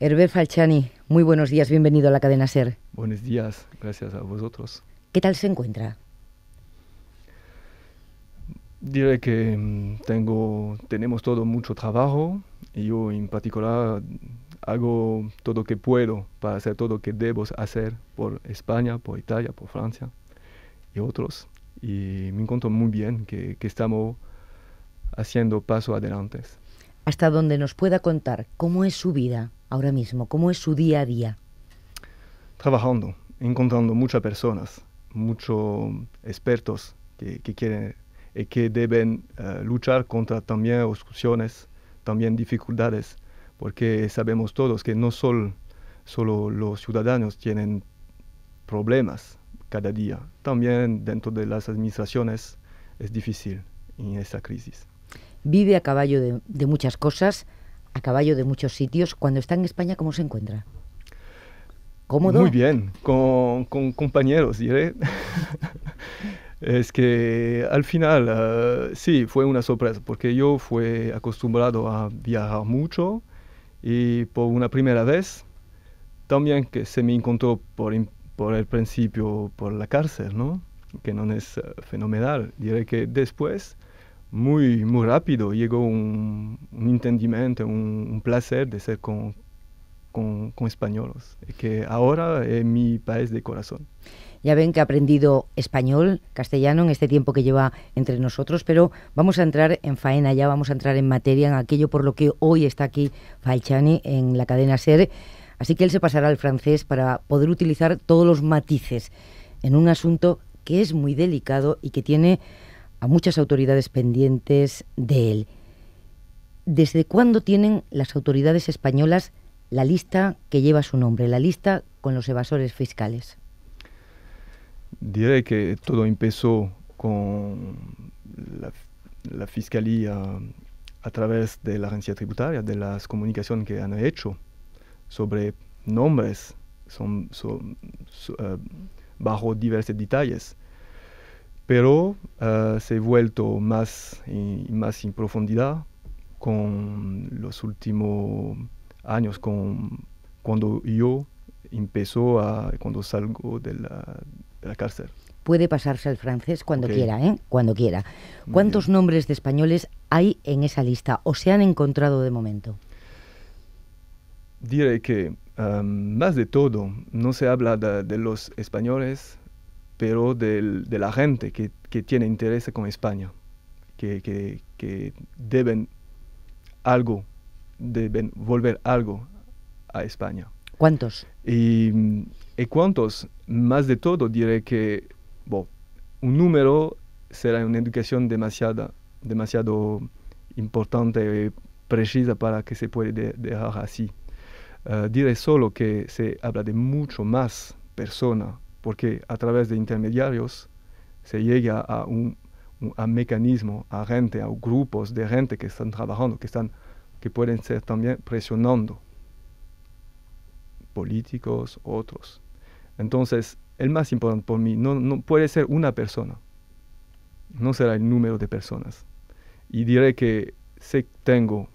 Herbert Falciani, muy buenos días, bienvenido a la cadena SER. Buenos días, gracias a vosotros. ¿Qué tal se encuentra? Diré que mm, tengo, tenemos todo mucho trabajo y yo en particular hago todo lo que puedo para hacer todo lo que debo hacer por España, por Italia, por Francia y otros. Y me encuentro muy bien que, que estamos haciendo paso adelante. Hasta donde nos pueda contar cómo es su vida ahora mismo? ¿Cómo es su día a día? Trabajando, encontrando muchas personas, muchos expertos que, quieren y eh, que deben eh, luchar contra también obstrucciones, también dificultades, porque sabemos todos que no solo, solo los ciudadanos tienen problemas cada día, también dentro de las administraciones es difícil en esta crisis. Vive a caballo de muchas cosas, caballo de muchos sitios. Cuando está en España, ¿cómo se encuentra? ¿Cómodo? Muy bien, con, compañeros, diré. es que al final, eh, sí, fue una sorpresa, porque yo fui acostumbrado a viajar mucho y por una primera vez también que se me encontró por, el principio por la cárcel, ¿no? que no es eh, fenomenal. Diré que después muy, muy rápido llegó un, entendimiento, un, placer de ser con, con, con españoles, que ahora es mi país de corazón. Ya ven que ha aprendido español, castellano en este tiempo que lleva entre nosotros, pero vamos a entrar en faena, ya vamos a entrar en materia, en aquello por lo que hoy está aquí Falchani en la cadena SER. Así que él se pasará al francés para poder utilizar todos los matices en un asunto que es muy delicado y que tiene a muchas autoridades pendientes de él. ¿Desde cuándo tienen las autoridades españolas la lista que lleva su nombre, la lista con los evasores fiscales? Diré que todo empezó con la, Fiscalía a través de la agencia tributaria, de las comunicaciones que han hecho sobre nombres son, eh, bajo diversos detalles pero ah, se ha vuelto más y más en profundidad con los últimos años, con, cuando yo empezó a, cuando salgo de la, cárcel. Puede pasarse al francés cuando quiera, ¿eh? Cuando quiera. ¿Cuántos nombres de españoles hay en esa lista o se han encontrado de momento? Diré que ah, más de todo no se habla de los españoles pero del, de la gente que, que, tiene interés con España, que, que, deben algo, deben volver algo a España. ¿Cuántos? Y, cuántos, más de todo, diré que bueno, un número será una educación demasiada, demasiado importante y precisa para que se pueda dejar así. Eh, diré solo que se habla de mucho más personas porque a través de intermediarios se llega a un, a mecanismo, a gente, a grupos de gente que están trabajando, que, están, que pueden ser también presionando políticos, otros. Entonces, el más importante por mí no, no puede ser una persona, no será el número de personas. Y diré que si tengo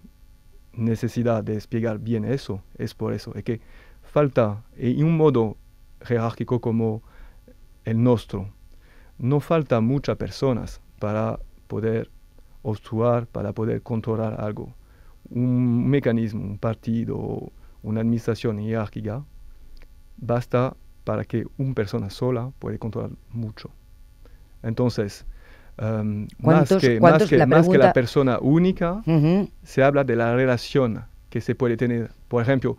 necesidad de explicar bien eso, es por eso, es que falta, en eh, un modo jerárquico como el nuestro. No falta muchas personas para poder obstruir, para poder controlar algo. Un mecanismo, un partido, una administración jerárquica, basta para que una persona sola puede controlar mucho. Entonces, em, más, que, más, que, la persona única, se habla de la relación que se puede tener. Por ejemplo,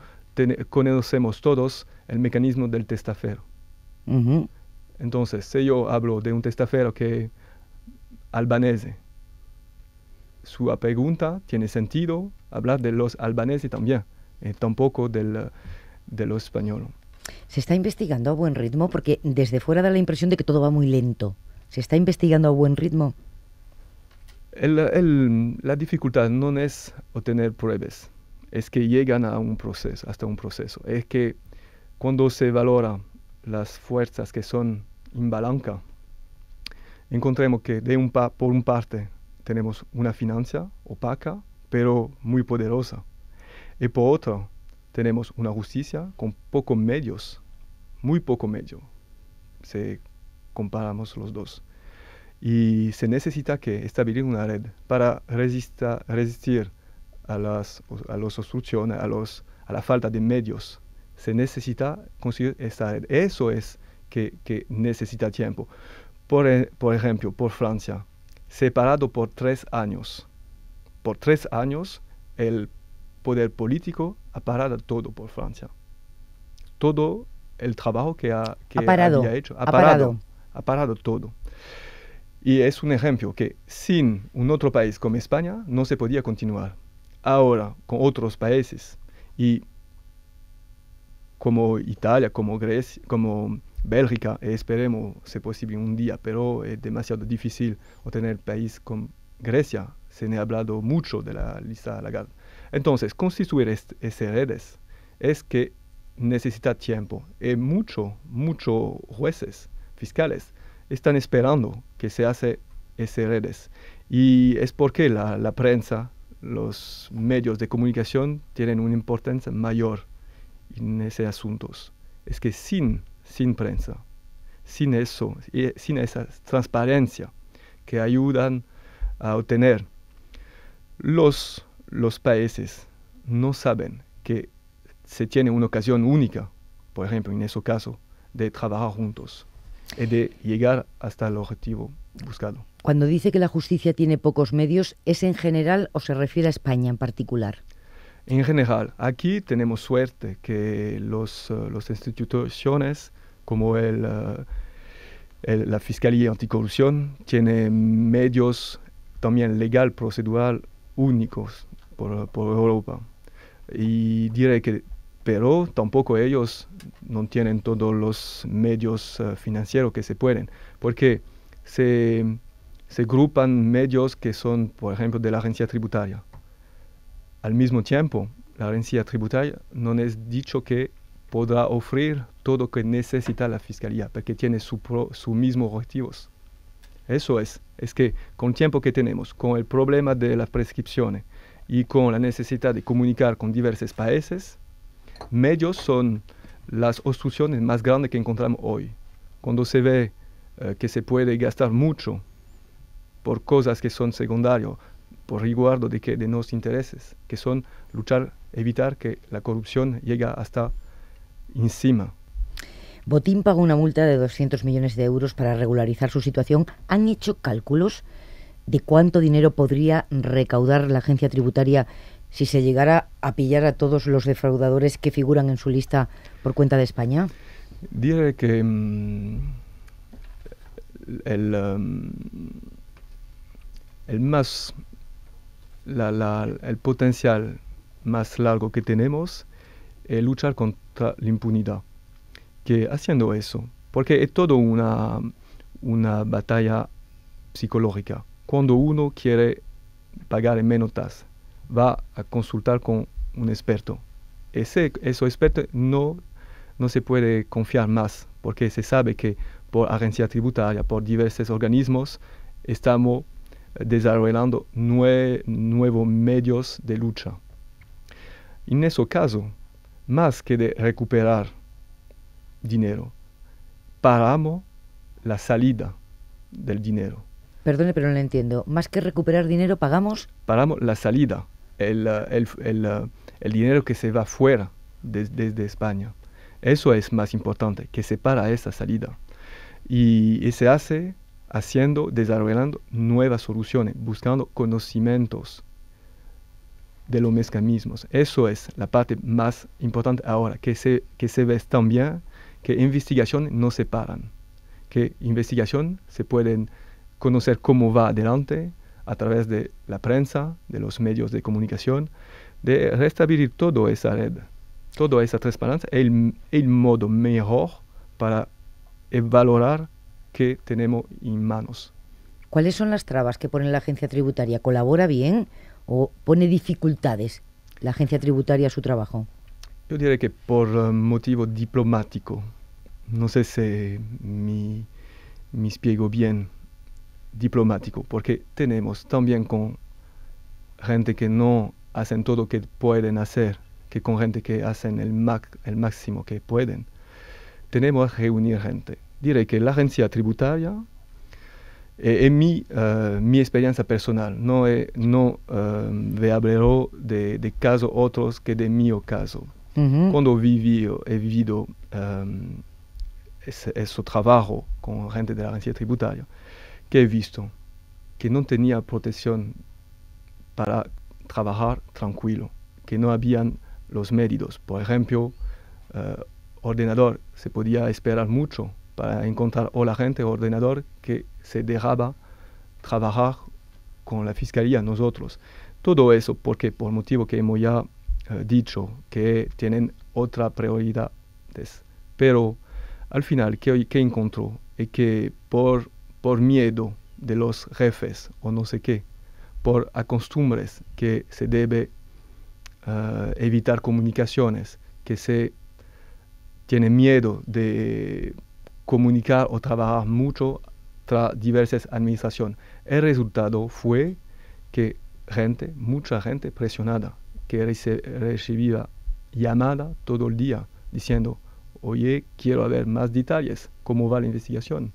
conocemos todos el mecanismo del testafero. Entonces, si yo hablo de un testafero que albanese, su pregunta tiene sentido hablar de los albaneses también, eh, tampoco del, de los españoles. Se está investigando a buen ritmo porque desde fuera da la impresión de que todo va muy lento. ¿Se está investigando a buen ritmo? la dificultad no es obtener pruebas es que llegan a un proceso, hasta un proceso. Es que cuando se valora las fuerzas que son en balanca, encontremos que de un por un parte tenemos una finanza opaca, pero muy poderosa. Y por otro tenemos una justicia con pocos medios, muy poco medio, si comparamos los dos. Y se necesita que establecer una red para resistir a, las, a obstrucciones, a, los, a la falta de medios. Se necesita conseguir esta red. Eso es que, que necesita tiempo. Por, e, por, ejemplo, por Francia, separado por tres años. Por tres años el poder político ha parado todo por Francia. Todo el trabajo que, ha, que había hecho. Ha, parado. Ha parado todo. Y es un ejemplo que sin un otro país como España no se podía continuar ahora con otros países y como Italia, como Grecia, como Bélgica, eh, esperemos es posible un día, pero es demasiado difícil obtener país con Grecia. Se ha hablado mucho de la lista Lagarde. Entonces, constituir esas redes es que necesita tiempo y eh, muchos, muchos jueces fiscales están esperando que se hace esas redes. Y es porque la prensa los medios de comunicación tienen una importancia mayor en esos asuntos. Es que sin, sin prensa, sin eso, eh, sin esa transparencia que ayudan a obtener, los, los países no saben que se tiene una ocasión única, por ejemplo, en ese caso, de trabajar juntos y de llegar hasta el objetivo buscado. Cuando dice que la justicia tiene pocos medios, ¿es en general o se refiere a España en particular? En general, aquí tenemos suerte que los, eh, los instituciones como el, eh, la Fiscalía Anticorrupción tienen medios también legal, procedural, únicos por, por Europa. Y diré que, pero tampoco ellos no tienen todos los medios eh, financieros que se pueden, porque se se grupan medios que son, por ejemplo, de la agencia tributaria. Al mismo tiempo, la agencia tributaria no es dicho que podrá ofrecer todo lo que necesita la fiscalía, porque tiene sus mismos objetivos. Eso es, es que con el tiempo que tenemos, con el problema de las prescripciones y con la necesidad de comunicar con diversos países, medios son las obstrucciones más grandes que encontramos hoy. Cuando se ve eh, que se puede gastar mucho por cosas que son secundarias, por riguardo de, que, de nuestros intereses, que son luchar, evitar que la corrupción llegue hasta encima. Botín pagó una multa de 200 millones de euros para regularizar su situación. ¿Han hecho cálculos de cuánto dinero podría recaudar la agencia tributaria si se llegara a pillar a todos los defraudadores que figuran en su lista por cuenta de España? Diré que mm, el, um, el más el potencial más largo que tenemos es luchar contra la impunidad. Que haciendo eso, porque es todo una, una batalla psicológica. Cuando uno quiere pagar en menos tasa, va a consultar con un experto. Ese, experto no, no se puede confiar más, porque se sabe que por agencia tributaria, por diversos organismos, estamos desarrollando nuevos medios de lucha. En ese caso, más que de recuperar dinero, paramos la salida del dinero. Perdone, pero no lo entiendo. Más que recuperar dinero, pagamos... Paramos la salida, el, dinero que se va fuera desde España. Eso es más importante, que se para esa salida. y se hace haciendo, desarrollando nuevas soluciones, buscando conocimientos de los mecanismos. Eso es la parte más importante ahora, que se, que se ve también que investigación no se paran, que investigación se pueden conocer cómo va adelante a través de la prensa, de los medios de comunicación, de restablecer toda esa red, toda esa transparencia, el, el modo mejor para valorar que tenemos en manos. ¿Cuáles son las trabas que pone la agencia tributaria? ¿Colabora bien o pone dificultades la agencia tributaria a su trabajo? Yo diré que por eh, motivo diplomático. No sé si me, explico bien diplomático, porque tenemos también con gente que no hacen todo que pueden hacer, que con gente que hacen el, el máximo que pueden. Tenemos a reunir gente diré que la agencia tributaria, es eh, eh, mi, experiencia personal, no, eh, no hablaré de, casos otros que de mi caso. Cuando viví, he vivido ese, trabajo con gente de la agencia tributaria, que he visto que no tenía protección para trabajar tranquilo, que no habían los medios. Por ejemplo, ordenador, se podía esperar mucho para encontrar o la gente o ordenador que se dejaba trabajar con la fiscalía nosotros. Todo eso porque por motivo que hemos ya eh, dicho que tienen otras prioridades. Pero al final, ¿qué, que encontró? Es que por, por miedo de los jefes o no sé qué, por acostumbres que se debe eh, evitar comunicaciones, que se tiene miedo de comunicar o trabajar mucho tras diversas administraciones. El resultado fue que gente, mucha gente presionada, que recibía llamada todo el día diciendo, oye, quiero ver más detalles, cómo va la investigación,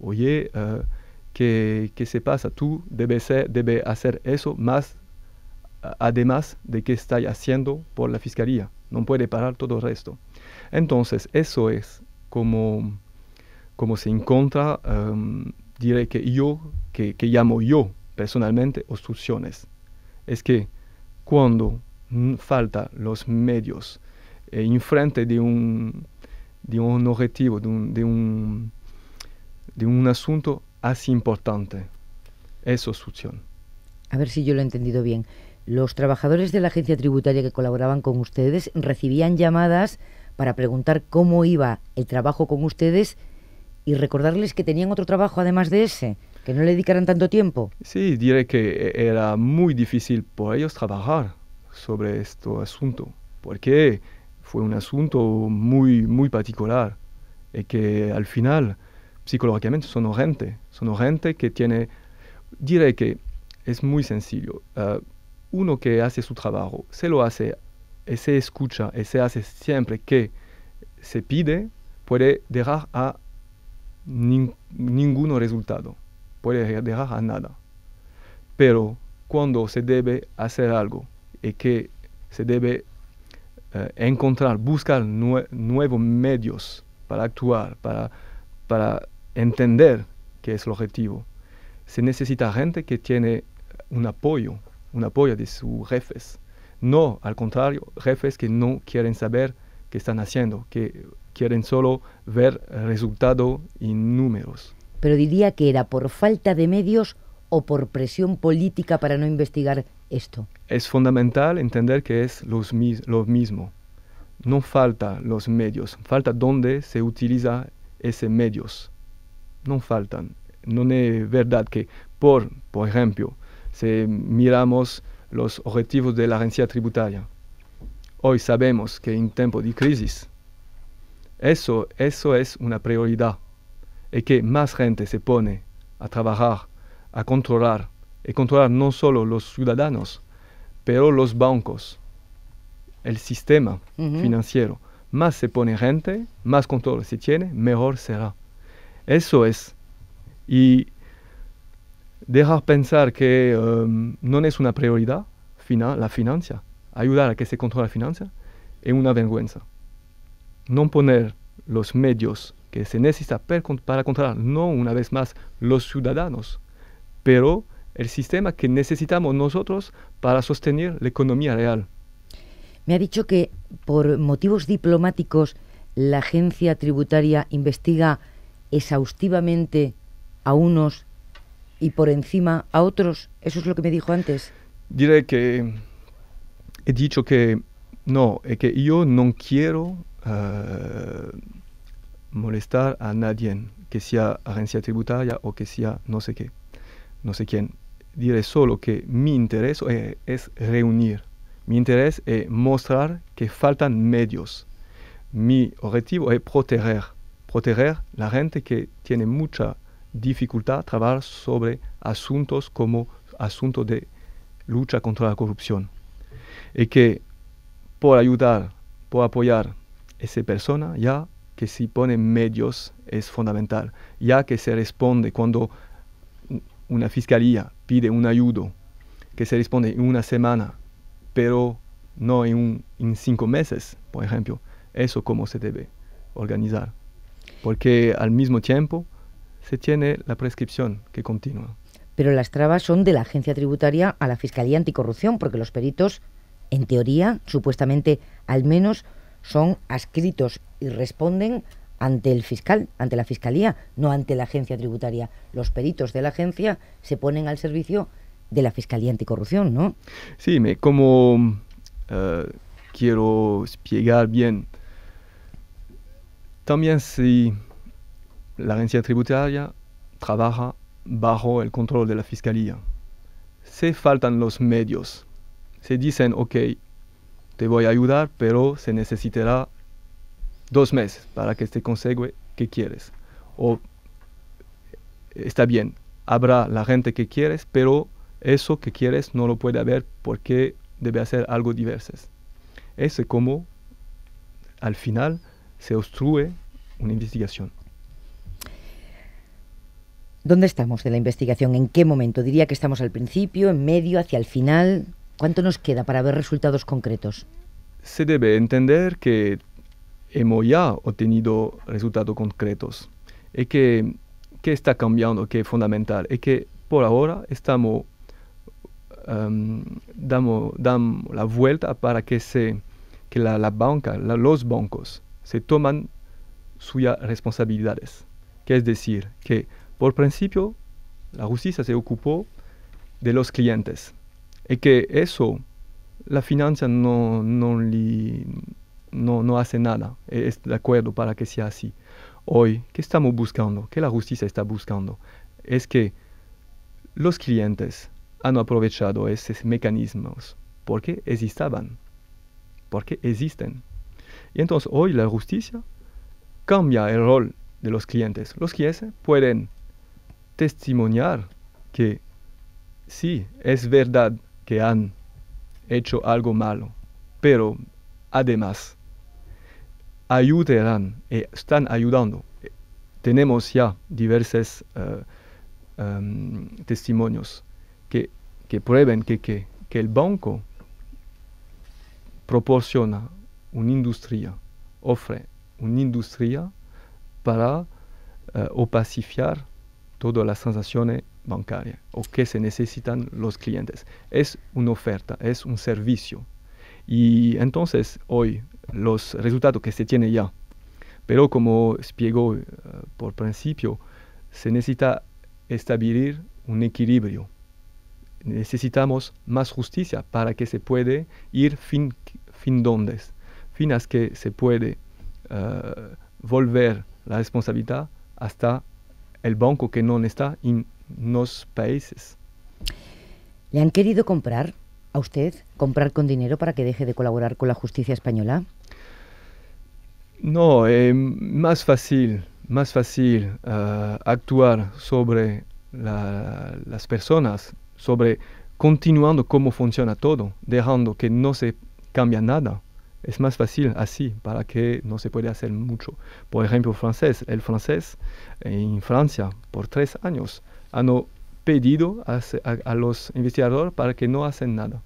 oye, eh, ¿qué, se pasa? Tú debes, hacer eso más, además de que estás haciendo por la fiscalía, no puede parar todo el resto. Entonces, eso es como como se encuentra, em, diré que yo, que, llamo yo personalmente obstrucciones, es que cuando falta los medios eh, en frente de un, de un objetivo, de un, de, un, de un asunto así importante, es obstrucción. A ver si yo lo he entendido bien. Los trabajadores de la agencia tributaria que colaboraban con ustedes recibían llamadas para preguntar cómo iba el trabajo con ustedes y recordarles que tenían otro trabajo además de ese, que no le dedicaran tanto tiempo. Sí, diré que e-, era muy difícil por ellos trabajar sobre este asunto, porque fue un asunto muy, muy particular y que al final psicológicamente son gente, son gente que tiene, diré que es muy sencillo, eh, uno que hace su trabajo, se lo hace, y se escucha, y se hace siempre que se pide, puede dejar a ningún resultado, puede dejar a nada. Pero cuando se debe hacer algo y que se debe eh, encontrar, buscar nuevos medios para actuar, para, para entender qué es el objetivo, se necesita gente que tiene un apoyo, un apoyo de sus jefes. No, al contrario, jefes que no quieren saber qué están haciendo, que quieren solo ver resultados y números. Pero diría que era por falta de medios o por presión política para no investigar esto. Es fundamental entender que es lo mismo. No falta los medios, falta dónde se utiliza ese medios. No faltan. No es verdad que por, por ejemplo, si miramos los objetivos de la agencia tributaria, hoy sabemos que en tiempo de crisis eso, es una prioridad. Y que más gente se pone a trabajar, a controlar, y controlar no solo los ciudadanos, pero los bancos, el sistema financiero. Más se pone gente, más control se tiene, mejor será. Eso es. Y dejar pensar que em, no es una prioridad la financia, ayudar a que se controle la financia, es una vergüenza no poner los medios que se necesita para controlar, no una vez más los ciudadanos, pero el sistema que necesitamos nosotros para sostener la economía real. Me ha dicho que por motivos diplomáticos la agencia tributaria investiga exhaustivamente a unos y por encima a otros. Eso es lo que me dijo antes. Diré que he dicho que no, que yo no quiero eh, molestar a nadie, que sea agencia tributaria o que sea no sé qué, no sé quién. Diré solo que mi interés eh, es reunir, mi interés es mostrar que faltan medios. Mi objetivo es proteger, proteger la gente que tiene mucha dificultad trabajar sobre asuntos como asuntos de lucha contra la corrupción. Y que por ayudar, por apoyar esa persona, ya que si pone medios es fundamental, ya que se responde cuando una fiscalía pide un ayudo, que se responde en una semana, pero no en, en cinco meses, por ejemplo. Eso cómo se debe organizar, porque al mismo tiempo se tiene la prescripción que continúa. Pero las trabas son de la agencia tributaria a la Fiscalía Anticorrupción, porque los peritos, en teoría, supuestamente, al menos son adscritos y responden ante el fiscal, ante la fiscalía, no ante la agencia tributaria. Los peritos de la agencia se ponen al servicio de la fiscalía anticorrupción, ¿no? Sí, me, como eh, quiero explicar bien, también si la agencia tributaria trabaja bajo el control de la fiscalía, se faltan los medios. Se dicen, ok, te voy a ayudar, pero se necesitará dos meses para que te este lo que quieres. O está bien, habrá la gente que quieres, pero eso que quieres no lo puede haber porque debe hacer algo diverso. Ese es como al final se obstruye una investigación. ¿Dónde estamos en la investigación? ¿En qué momento? Diría que estamos al principio, en medio, hacia el final. ¿Cuánto nos queda para ver resultados concretos? Se debe entender que hemos ya obtenido resultados concretos y que, que está cambiando, que es fundamental, y que por ahora estamos damos, em, damos, la vuelta para que, se, que la, la banca, los bancos, se toman sus responsabilidades. Que es decir, que por principio la justicia se ocupó de los clientes es que eso, la finanza no, no, no hace nada, e-, es de acuerdo para que sea así. Hoy, ¿qué estamos buscando? ¿Qué la justicia está buscando? Es que los clientes han aprovechado esos mecanismos porque existaban, porque existen. Y entonces hoy la justicia cambia el rol de los clientes. Los clientes pueden testimoniar que sí, es verdad que han hecho algo malo, pero además ayudarán, eh, están ayudando. Eh, tenemos ya diversos eh, em, testimonios que, prueben que, el banco proporciona una industria, ofrece una industria para uh, opacificar todas las sensaciones bancaria o que se necesitan los clientes. Es una oferta, es un servicio. Y entonces hoy los resultados que se tienen ya, pero como explico eh, por principio, se necesita establecer un equilibrio. Necesitamos más justicia para que se puede ir fin, fin donde, finas que se puede eh, volver la responsabilidad hasta el banco que no está en nos países. ¿Le han querido comprar a usted, comprar con dinero para que deje de colaborar con la justicia española? No, es eh, más fácil, más fácil ah, actuar sobre las personas, sobre continuando cómo funciona todo, dejando que no se cambia nada. Es más fácil así, para que no se puede hacer mucho. Por ejemplo, francés, el francés en Francia por tres años han pedido a, los investigadores para que no hacen nada.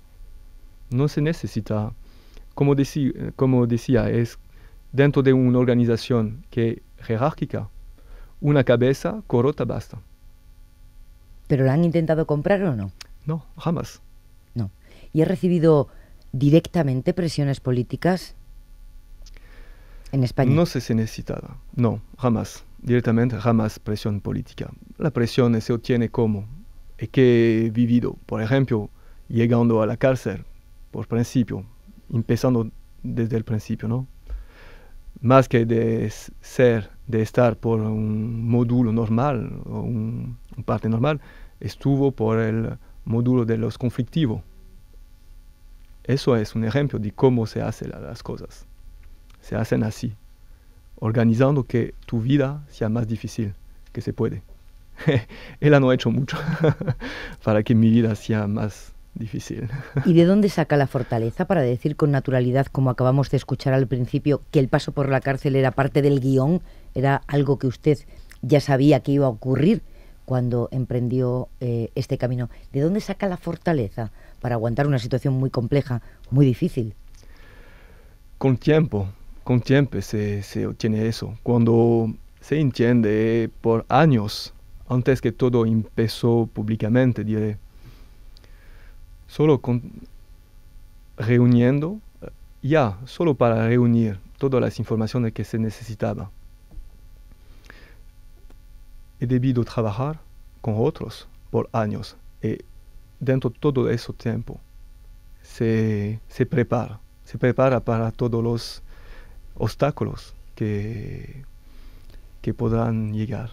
No se necesita, como, como decía, es dentro de una organización que jerárquica, una cabeza corota basta. ¿Pero la han intentado comprar o no? No, jamás. No. ¿Y ha recibido directamente presiones políticas en España? No se necesitaba, no, jamás directamente jamás presión política. La presión se obtiene como, y que he vivido, por ejemplo, llegando a la cárcel, por principio, empezando desde el principio, ¿no? Más que de ser, de estar por un módulo normal, un parte normal, estuvo por el módulo de los conflictivos. Eso es un ejemplo de cómo se hacen las cosas. Se hacen así organizando que tu vida sea más difícil que se puede. Él no ha hecho mucho para que mi vida sea más difícil. ¿Y de dónde saca la fortaleza para decir con naturalidad, como acabamos de escuchar al principio, que el paso por la cárcel era parte del guión, era algo que usted ya sabía que iba a ocurrir cuando emprendió eh, este camino? ¿De dónde saca la fortaleza para aguantar una situación muy compleja, muy difícil? Con tiempo, con tiempo se, obtiene eso. Cuando se entiende por años, antes que todo empezó públicamente, diré, solo con, reuniendo, eh, ya, solo para reunir todas las informaciones que se necesitaban He debido trabajar con otros por años y dentro de todo ese tiempo se, se prepara, se prepara para todos los obstáculos que, que puedan llegar.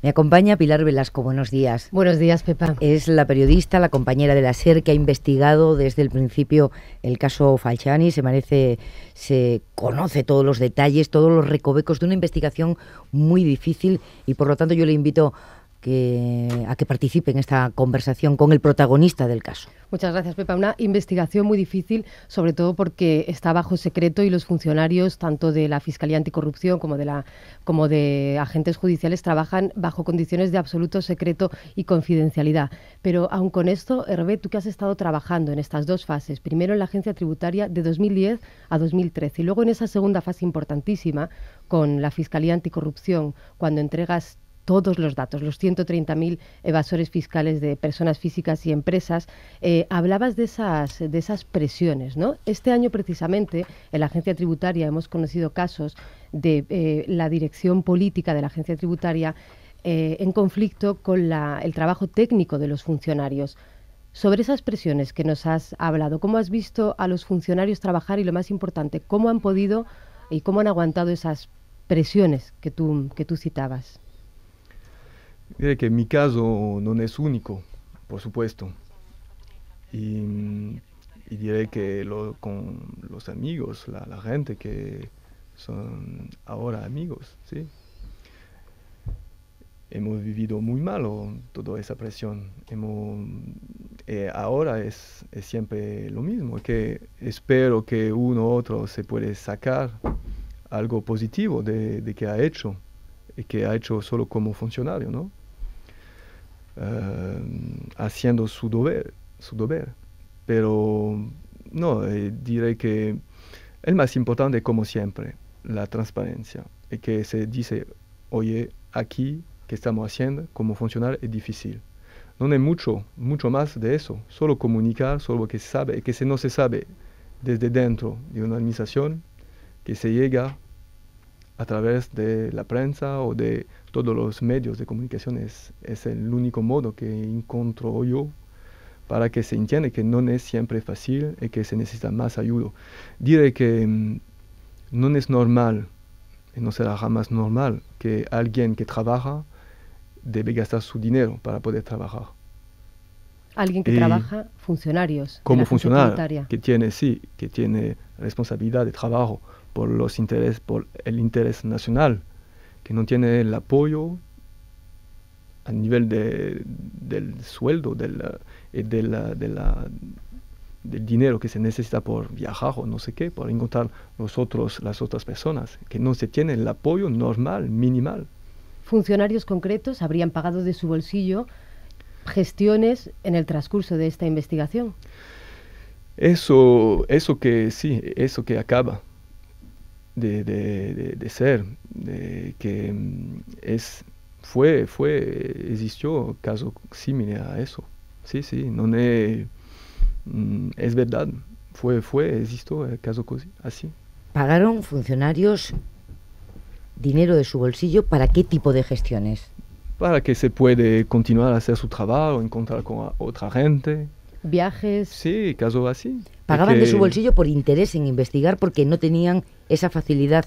Me acompaña Pilar Velasco. Buenos días. Buenos días, Pepa. Es la periodista, la compañera de la SER que ha investigado desde el principio el caso Falciani. Se merece, se conoce todos los detalles, todos los recovecos de una investigación muy difícil y por lo tanto yo le invito que, a que participe en esta conversación con el protagonista del caso. Muchas gracias, Pepa. Una investigación muy difícil, sobre todo porque está bajo secreto y los funcionarios, tanto de la Fiscalía Anticorrupción como de, la, como de agentes judiciales, trabajan bajo condiciones de absoluto secreto y confidencialidad. Pero aún con esto, Hervé, tú que has estado trabajando en estas dos fases, primero en la agencia tributaria de 2010 a 2013 y luego en esa segunda fase importantísima con la Fiscalía Anticorrupción, cuando entregas todos los datos, los 130.000 evasores fiscales de personas físicas y empresas. Eh, hablabas de esas, de esas presiones, ¿no? Este año precisamente en la Agencia Tributaria hemos conocido casos de eh, la dirección política de la Agencia Tributaria eh, en conflicto con el trabajo técnico de los funcionarios. Sobre esas presiones que nos has hablado, ¿cómo has visto a los funcionarios trabajar y lo más importante, cómo han podido y cómo han aguantado esas presiones que tú, que tú citabas? Diré que mi caso no es único, por supuesto. Y, diré que con los amigos, la, gente que son ahora amigos, ¿sí? hemos vivido muy malo toda esa presión. Hemos, eh, ahora es, siempre lo mismo, que espero que uno u otro se puede sacar algo positivo de, de que ha hecho y que ha hecho solo como funcionario, ¿no? Eh, haciendo su deber, su deber. Pero no, eh, diré que el más importante, como siempre, la transparencia. Y que se dice, oye, aquí, que estamos haciendo? ¿Cómo funcionar? Es difícil. No hay mucho, mucho más de eso. Solo comunicar, solo que se sabe y que si no se sabe desde dentro de una administración que se llega a través de la prensa o de todos los medios de comunicación es, el único modo que encuentro yo para que se entienda que no es siempre fácil y que se necesita más ayuda. Diré que mm, no es normal, y no será jamás normal, que alguien que trabaja debe gastar su dinero para poder trabajar. Alguien que trabaja, funcionarios. Como funcionario, que tiene, sí, que tiene responsabilidad de trabajo por los intereses, por el interés nacional, que no tiene el apoyo a nivel de, del sueldo del, de eh, de la, del dinero que se necesita por viajar o no sé qué, por encontrar nosotros... las otras personas, que no se tiene el apoyo normal, minimal. Funcionarios concretos habrían pagado de su bolsillo gestiones en el transcurso de esta investigación. Eso, eso que sí, eso que acaba de, ser, que mm, es, fue, fue, existió caso similar a eso. Sí, sí, no es, mm, es verdad, fue, fue, existió caso así. ¿Pagaron funcionarios dinero de su bolsillo para qué tipo de gestiones? Para que se puede continuar a hacer su trabajo, encontrar con otra gente. Viajes. Sí, caso así. Pagaban de su bolsillo por interés en investigar porque no tenían esa facilidad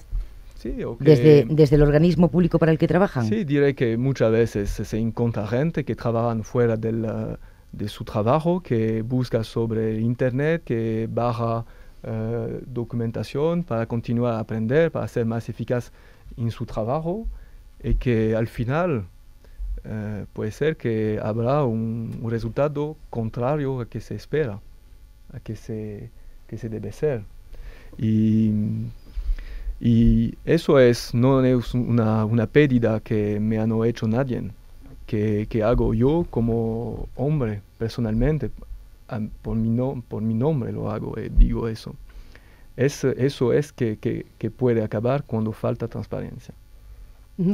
desde, desde el organismo público para el que trabajan. Sí, diré que muchas veces se encuentra gente que trabajan fuera de su trabajo, que busca sobre Internet, que baja eh, documentación para continuar a aprender, para ser más eficaz en su trabajo y que al final eh, puede ser que habrá un, resultado contrario a que se espera, a que se, que se debe ser. Y y eso es, no es una, una pérdida que me han hecho nadie, que, que hago yo como hombre personalmente, ah, por mi, por mi nombre lo hago, y eh, digo eso. Es, eso es que, que, que puede acabar cuando falta transparencia.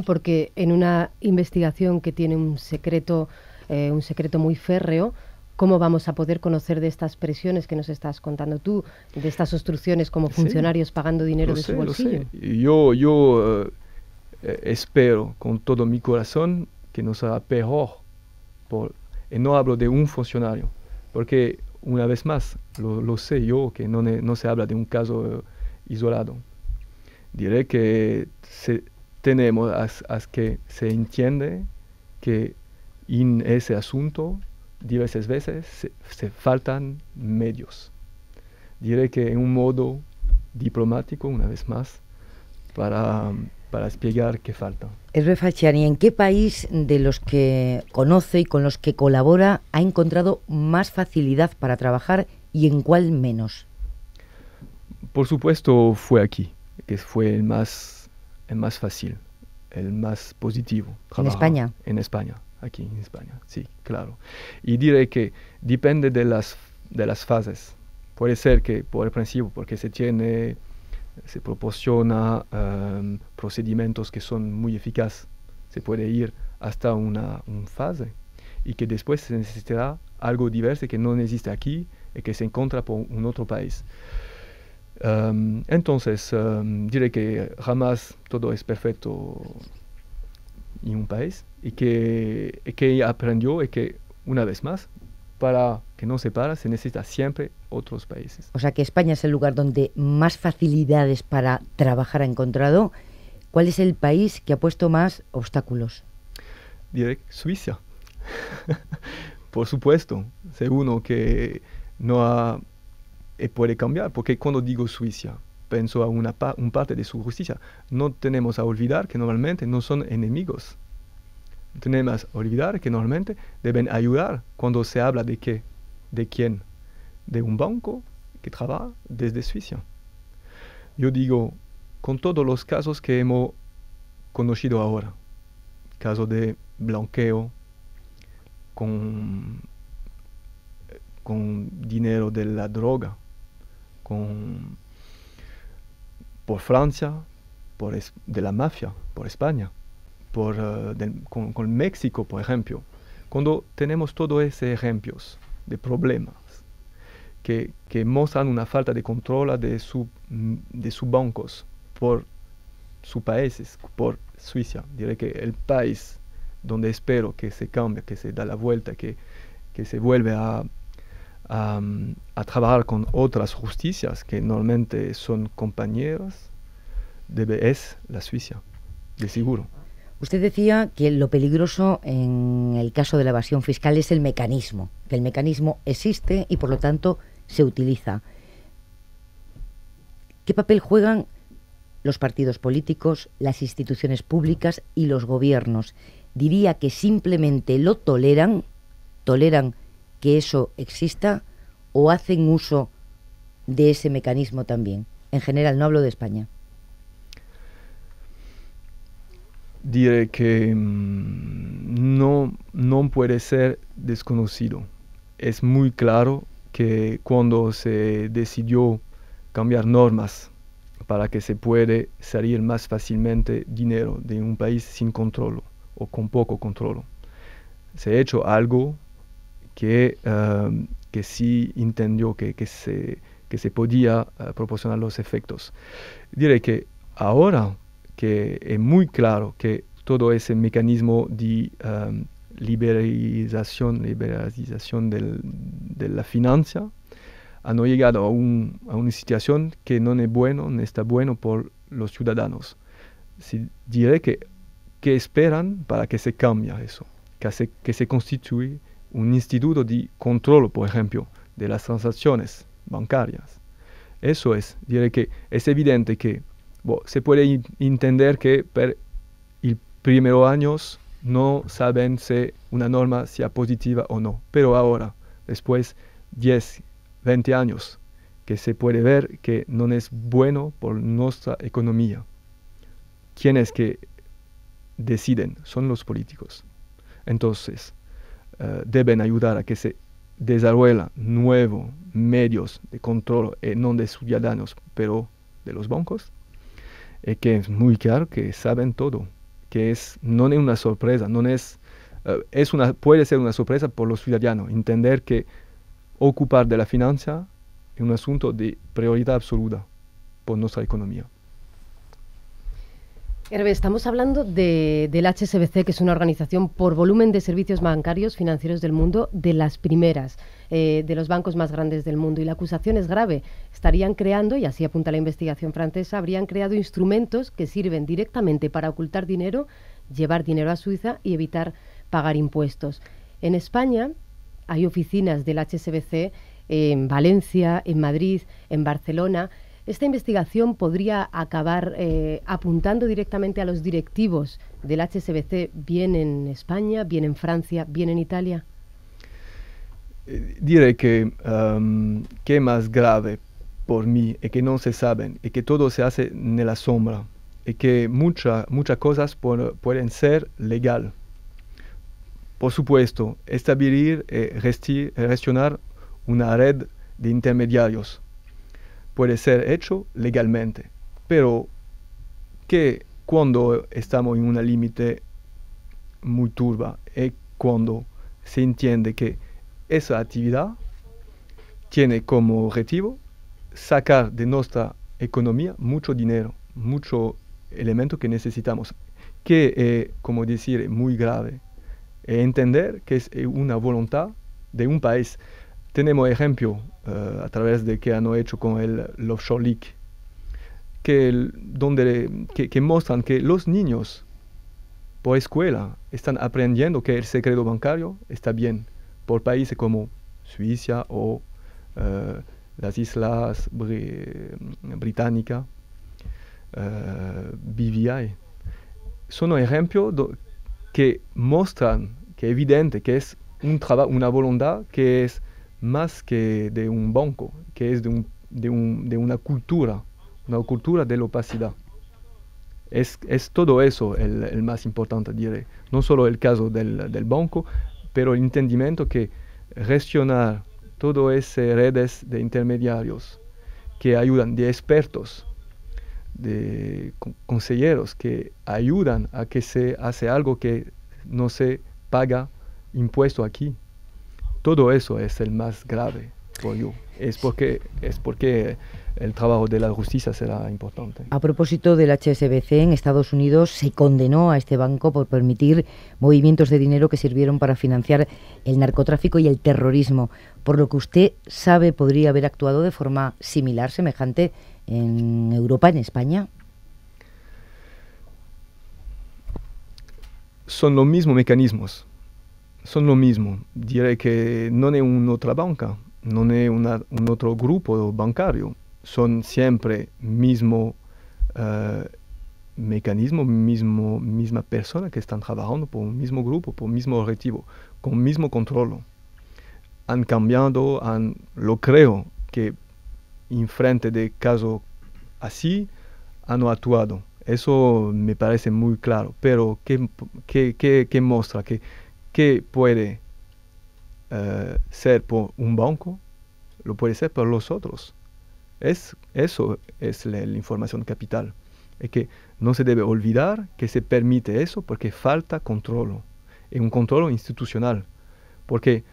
Porque en una investigación que tiene un secreto eh, un secreto muy férreo, ¿Cómo vamos a poder conocer de estas presiones que nos estás contando tú, de estas obstrucciones como funcionarios pagando dinero de su bolsillo? Yo, yo eh, eh, espero con todo mi corazón que no sea peor. y no hablo de un funcionario, porque una vez más, lo, sé yo, que no, se habla de un caso eh, isolado. Diré que se, tenemos que se entiende que en ese asunto diversas veces se, se faltan medios. Diré que en un modo diplomático, una vez más, para, para explicar qué falta. Esbe Fachiani, ¿en qué país de los que conoce y con los que colabora ha encontrado más facilidad para trabajar y en cuál menos? Por supuesto fue aquí, que fue el más, el más fácil, el más positivo. ¿En España? En España aquí en España, sí, claro. Y diré que depende de las, de las fases. Puede ser que por el principio, porque se tiene, se proporciona em, procedimientos que son muy eficaces, se puede ir hasta una, fase y que después se necesitará algo diverso que no existe aquí y que se encuentra por un otro país. Em, entonces, em, diré que jamás todo es perfecto y un país y que, aprendió y que una vez más para que no se para se necesita siempre otros países. O sea que España es el lugar donde más facilidades para trabajar ha encontrado. ¿Cuál es el país que ha puesto más obstáculos? Diré Suiza. Por supuesto, seguro que no eh, puede cambiar, porque cuando digo Suiza, pensó a una parte de su justicia. No tenemos a olvidar que normalmente no son enemigos. Tenemos a olvidar que normalmente deben ayudar cuando se habla de qué, de quién, de un banco que trabaja desde Suiza. Yo digo, con todos los casos que hemos conocido ahora, caso de blanqueo con, eh, con dinero de la droga, con por Francia, por de la mafia, por España, por, eh, con, México, por ejemplo. Cuando tenemos todos esos ejemplos de problemas que, que, una falta de control de, su, mm, de sus bancos por sus países, por Suiza, diré que el país donde espero que se cambie, que se da la vuelta, que, que se vuelve a a trabajar con otras justicias que normalmente son compañeras, de es la Suiza, de seguro. Usted decía que lo peligroso en el caso de la evasión fiscal es el mecanismo, que el mecanismo existe y por lo tanto se utiliza. ¿Qué papel juegan los partidos políticos, las instituciones públicas y los gobiernos? Diría que simplemente lo toleran, toleran que eso exista o hacen uso de ese mecanismo también? En general, no hablo de España. Diré que mm, no, no puede ser desconocido. Es muy claro que cuando se decidió cambiar normas para que se puede salir más fácilmente dinero de un país sin control o con poco control. Se ha hecho algo que, em, que sí entendió que, que, se, que se podía eh, proporcionar los efectos. Diré que ahora que es muy claro que todo ese mecanismo de em, liberalización, liberalización de la financia, han llegado a, a, una situación que no es bueno, no está bueno por los ciudadanos. diré que, que esperan para que se cambie eso, que se, que se constituye un instituto de control, por ejemplo, de las transacciones bancarias. Eso es, diré que es evidente que se puede entender que por el primeros años no saben si una norma sea positiva o no, pero ahora, después 10, 20 años, que se puede ver que no es bueno por nuestra economía. ¿Quiénes que deciden? Son los políticos. Entonces, eh, deben ayudar a que se desarrollen nuevos medios de control, eh, no de ciudadanos, pero de los bancos, y eh, que es muy claro que saben todo, que es, no es una sorpresa, no es, eh, es una, puede ser una sorpresa por los ciudadanos, entender que ocupar de la finanza es un asunto de prioridad absoluta por nuestra economía. Hervé, estamos hablando del HSBC, que es una organización por volumen de servicios bancarios financieros del mundo, de las primeras, eh, de los bancos más grandes del mundo. Y la acusación es grave. Estarían creando, y así apunta la investigación francesa, habrían creado instrumentos que sirven directamente para ocultar dinero, llevar dinero a Suiza y evitar pagar impuestos. En España hay oficinas del HSBC en Valencia, en Madrid, en Barcelona. Esta investigación podría acabar eh, apuntando directamente a los directivos del HSBC, bien en España, bien en Francia, bien en Italia. Eh, diré que um, qué más grave por mí es que no se saben, y que todo se hace en la sombra, y que muchas cosas pueden ser legal. Por supuesto, establecer y eh, gestionar una red de intermediarios puede ser hecho legalmente, pero que cuando estamos en un límite muy turba es cuando se entiende que esa actividad tiene como objetivo sacar de nuestra economía mucho dinero, mucho elemento que necesitamos, que es eh, como decir, muy grave. Eh, entender que es eh, una voluntad de un país tenemos ejemplos eh, a través de que han hecho con el Offshore leak, que, donde, que, muestran que los niños por escuela están aprendiendo que el secreto bancario está bien por países como Suiza o eh, las Islas Británicas, eh, BVI. Son ejemplos que muestran que es evidente que es un una voluntad que es más que de un banco, que es de, un, de, un, de una cultura, una cultura de la opacidad. Es, todo eso el, más importante, diré. No solo el caso del, del banco, pero el entendimiento que gestionar todas esas redes de intermediarios que ayudan, de expertos, de consejeros que ayudan a que se hace algo que no se paga impuesto aquí, todo eso es el más grave por yo. Es porque, es porque el trabajo de la justicia será importante. A propósito del HSBC, en Estados Unidos se condenó a este banco por permitir movimientos de dinero que sirvieron para financiar el narcotráfico y el terrorismo. Por lo que usted sabe, podría haber actuado de forma similar, semejante, en Europa, en España. Son los mismos mecanismos son lo mismo. que no es è otra banca, no es un otro grupo bancario, son siempre mismo eh, mecanismo, mismo, misma persona que están trabajando por un mismo grupo, por un mismo objetivo, con el mismo control. Han cambiado, han, lo creo, que en frente de casos así han actuado. Eso me parece muy claro, pero ¿qué, qué, muestra? Que que puede eh, ser por un banco, lo puede ser por los otros. Es, eso es la, información capital. Es que no se debe olvidar que se permite eso porque falta control. Es un control institucional. Porque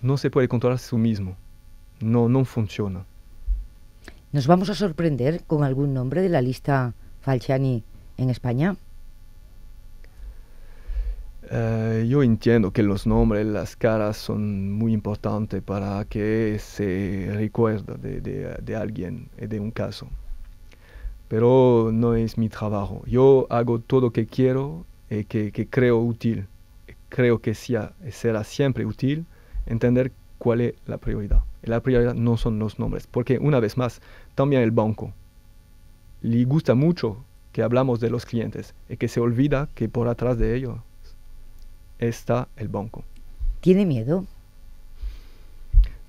no se puede controlar a sí mismo. No, no funciona. ¿Nos vamos a sorprender con algún nombre de la lista Falciani en España? Eh, yo entiendo que los nombres, las caras son muy importantes para que se recuerde de, alguien y eh, de un caso. Pero no es mi trabajo. Yo hago todo lo que quiero y eh, que, creo útil. Creo que sea, será siempre útil entender cuál es la prioridad. la prioridad no son los nombres, porque una vez más, también el banco le gusta mucho que hablamos de los clientes y que se olvida que por atrás de ellos está el banco. ¿Tiene miedo?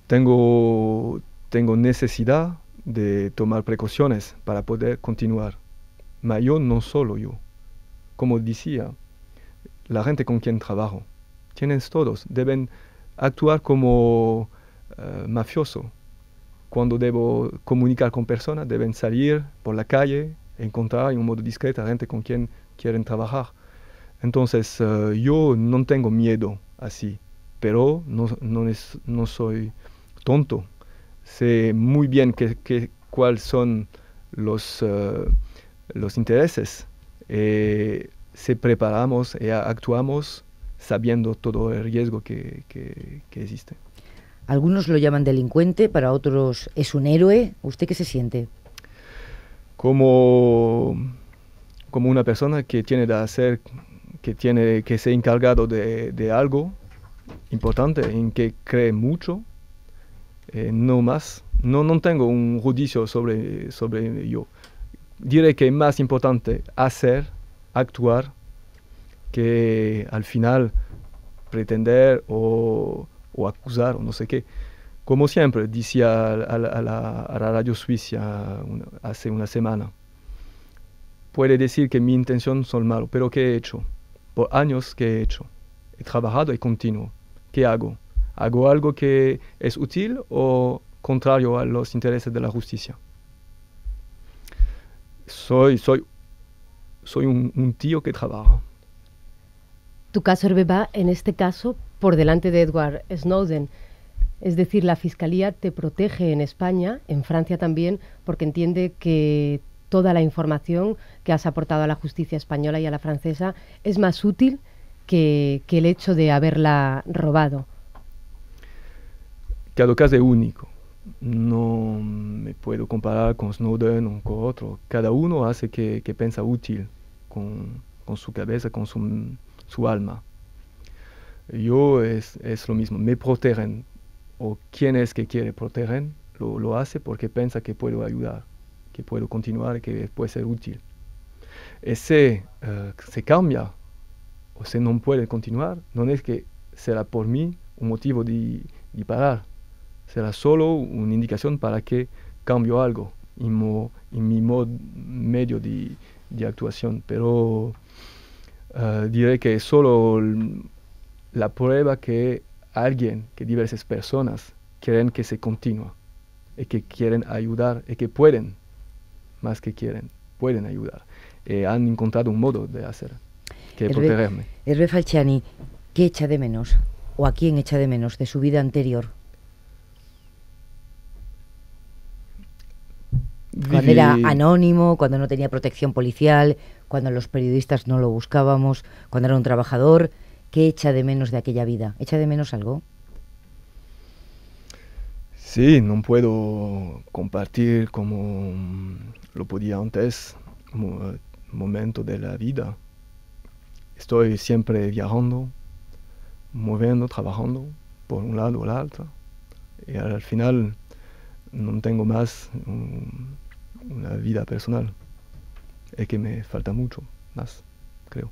Tengo, tengo necesidad de tomar precauciones para poder continuar. Pero yo no solo yo. Como decía, la gente con quien trabajo, tienen todos, deben actuar como eh, mafioso. Cuando debo comunicar con personas, deben salir por la calle, encontrar en un modo discreto a gente con quien quieren trabajar. Entonces eh, yo no tengo miedo así, pero no, no, no soy tonto. Sé muy bien que, cuáles son los, eh, los intereses. Eh, se preparamos y actuamos sabiendo todo el riesgo que, que, que existe. Algunos lo llaman delincuente, para otros es un héroe. ¿Usted qué se siente? Como, como una persona que tiene que hacer que tiene que ser encargado de, algo importante en que cree mucho, eh, no más. No, no tengo un juicio sobre, sobre yo. Diré que es más importante hacer, actuar, que al final pretender o, o acusar o no sé qué. Como siempre, decía a, la, radio suiza hace una semana, puede decir que mi intención son malo, pero ¿qué he hecho? años que he hecho. He trabajado y continuo. ¿Qué hago? ¿Hago algo que es útil o contrario a los intereses de la justicia? Soy, soy, soy un, tío que trabaja. Tu caso, va, en este caso, por delante de Edward Snowden. Es decir, la Fiscalía te protege en España, en Francia también, porque entiende que toda la información que has aportado a la justicia española y a la francesa es más útil que, el hecho de haberla robado. Cada caso es único. No me puedo comparar con Snowden o con otro. Cada uno hace que, que piensa útil con, su cabeza, con su, alma. Yo es, lo mismo. Me protegen o quien es que quiere protegen lo, lo hace porque piensa que puedo ayudar que puedo continuar, y que puede ser útil. ese eh, se cambia o se no puede continuar, no es que será por mí un motivo de, parar, será solo una indicación para que cambio algo en, mi modo, medio de, actuación. Pero eh, diré que es solo la prueba que alguien, que diversas personas quieren que se continúe y que quieren ayudar y que pueden más que quieren, pueden ayudar. Eh, han encontrado un modo de hacer, que protegerme. Hervé Falciani, ¿qué echa de menos? ¿O a quién echa de menos de su vida anterior? Cuando era anónimo, cuando no tenía protección policial, cuando los periodistas no lo buscábamos, cuando era un trabajador, ¿qué echa de menos de aquella vida? ¿Echa de menos algo? Sí, no puedo compartir como lo podía antes, eh, momento de la vida. Estoy siempre viajando, moviendo, trabajando por un lado o el otro. Y al final no tengo más una vida personal. Es que me falta mucho más, creo.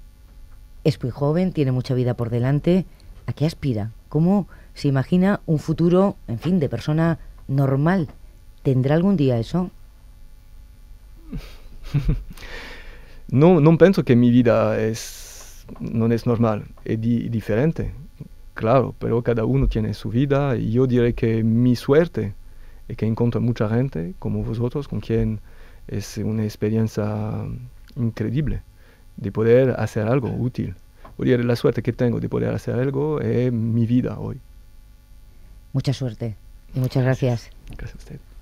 Es muy joven, tiene mucha vida por delante. ¿A qué aspira? ¿Cómo se imagina un futuro, en fin, de persona normal? ¿Tendrá algún día eso? no, no pienso que mi vida es, no es normal, es diferente, claro, pero cada uno tiene su vida y yo diré que mi suerte es que encuentro mucha gente como vosotros con quien es una experiencia increíble de poder hacer algo útil. la suerte que tengo de poder hacer algo es mi vida hoy. Mucha suerte y muchas gracias. Gracias a usted.